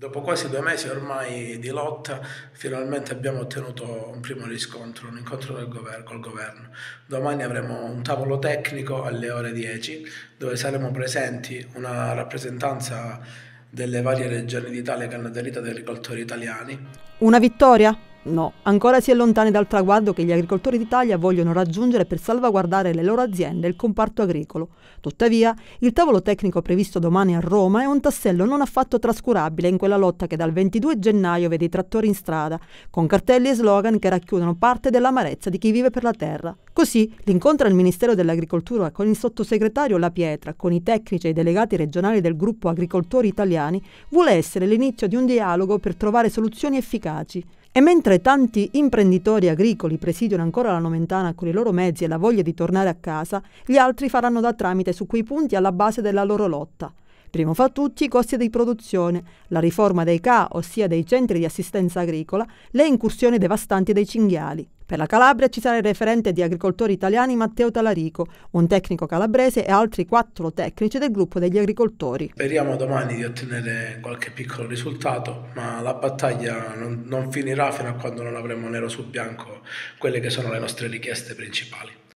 Dopo quasi due mesi ormai di lotta, finalmente abbiamo ottenuto un primo riscontro, un incontro governo, col governo. Domani avremo un tavolo tecnico alle ore 10, dove saremo presenti una rappresentanza delle varie regioni d'Italia che hanno aderito agli agricoltori italiani. Una vittoria? No, ancora si è lontani dal traguardo che gli agricoltori d'Italia vogliono raggiungere per salvaguardare le loro aziende e il comparto agricolo. Tuttavia, il tavolo tecnico previsto domani a Roma è un tassello non affatto trascurabile in quella lotta che dal 22 gennaio vede i trattori in strada, con cartelli e slogan che racchiudono parte dell'amarezza di chi vive per la terra. Così, l'incontro al Ministero dell'Agricoltura con il sottosegretario La Pietra, con i tecnici e i delegati regionali del gruppo Agricoltori Italiani, vuole essere l'inizio di un dialogo per trovare soluzioni efficaci. E mentre tanti imprenditori agricoli presidiano ancora la Nomentana con i loro mezzi e la voglia di tornare a casa, gli altri faranno da tramite su quei punti alla base della loro lotta. Primo fra tutti i costi di produzione, la riforma dei CA, ossia dei centri di assistenza agricola, le incursioni devastanti dei cinghiali. Per la Calabria ci sarà il referente di agricoltori italiani Matteo Talarico, un tecnico calabrese e altri quattro tecnici del gruppo degli agricoltori. Speriamo domani di ottenere qualche piccolo risultato, ma la battaglia non, non finirà fino a quando non avremo nero su bianco quelle che sono le nostre richieste principali.